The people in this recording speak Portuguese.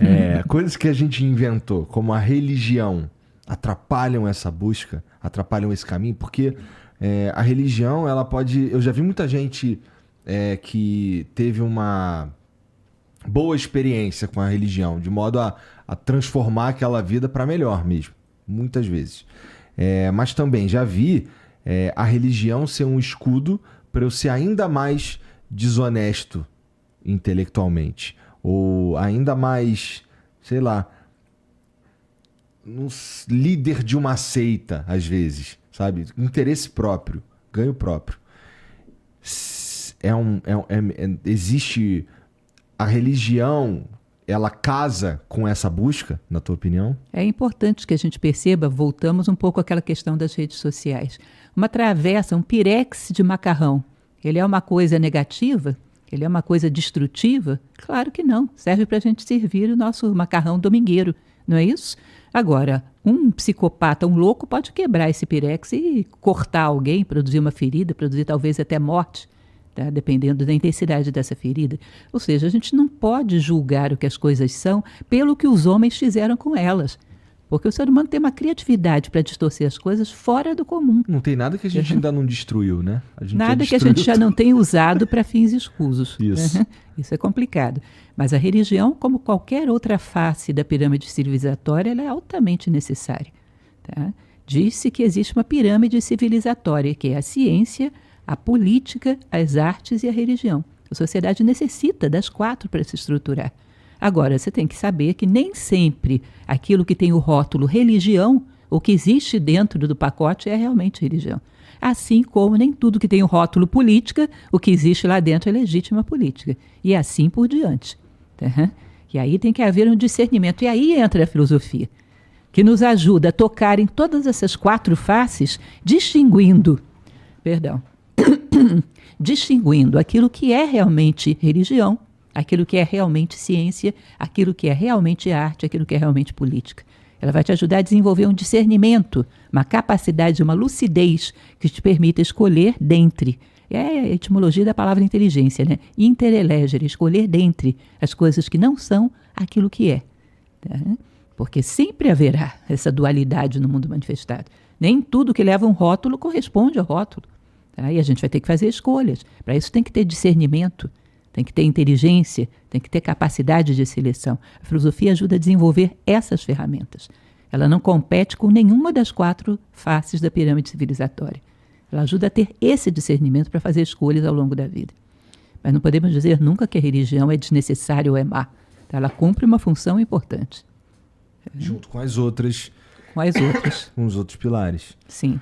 É, coisas que a gente inventou, como a religião, atrapalham essa busca, atrapalham esse caminho, porque é, a religião, ela pode. Eu já vi muita gente é, que teve uma boa experiência com a religião, de modo a, a transformar aquela vida para melhor mesmo, muitas vezes. É, mas também já vi é, a religião ser um escudo para eu ser ainda mais desonesto intelectualmente ou ainda mais, sei lá, um líder de uma seita, às vezes, sabe? Interesse próprio, ganho próprio. É um, é, é, é, existe a religião, ela casa com essa busca, na tua opinião? É importante que a gente perceba, voltamos um pouco àquela questão das redes sociais. Uma travessa, um pirex de macarrão, ele é uma coisa negativa? Ele é uma coisa destrutiva? Claro que não. Serve para a gente servir o nosso macarrão domingueiro, não é isso? Agora, um psicopata, um louco, pode quebrar esse pirex e cortar alguém, produzir uma ferida, produzir talvez até morte, tá? dependendo da intensidade dessa ferida. Ou seja, a gente não pode julgar o que as coisas são pelo que os homens fizeram com elas. Porque o ser humano tem uma criatividade para distorcer as coisas fora do comum. Não tem nada que a gente uhum. ainda não destruiu, né? nada que a gente já não tenha usado para fins escusos. Isso. Uhum. Isso é complicado. Mas a religião, como qualquer outra face da pirâmide civilizatória, ela é altamente necessária. Tá? Diz-se que existe uma pirâmide civilizatória, que é a ciência, a política, as artes e a religião. A sociedade necessita das quatro para se estruturar. Agora, você tem que saber que nem sempre aquilo que tem o rótulo religião, o que existe dentro do pacote, é realmente religião. Assim como nem tudo que tem o rótulo política, o que existe lá dentro é legítima política. E assim por diante. Uhum. E aí tem que haver um discernimento. E aí entra a filosofia, que nos ajuda a tocar em todas essas quatro faces, distinguindo, perdão, distinguindo aquilo que é realmente religião aquilo que é realmente ciência, aquilo que é realmente arte, aquilo que é realmente política. Ela vai te ajudar a desenvolver um discernimento, uma capacidade, uma lucidez que te permita escolher dentre. É a etimologia da palavra inteligência, né? Interelegere, escolher dentre as coisas que não são aquilo que é. Tá? Porque sempre haverá essa dualidade no mundo manifestado. Nem tudo que leva um rótulo corresponde ao rótulo. Tá? E a gente vai ter que fazer escolhas. Para isso tem que ter discernimento tem que ter inteligência, tem que ter capacidade de seleção. A filosofia ajuda a desenvolver essas ferramentas. Ela não compete com nenhuma das quatro faces da pirâmide civilizatória. Ela ajuda a ter esse discernimento para fazer escolhas ao longo da vida. Mas não podemos dizer nunca que a religião é desnecessária ou é má. Tá? Ela cumpre uma função importante. Junto com as outras. Com as outras. com os outros pilares. Sim.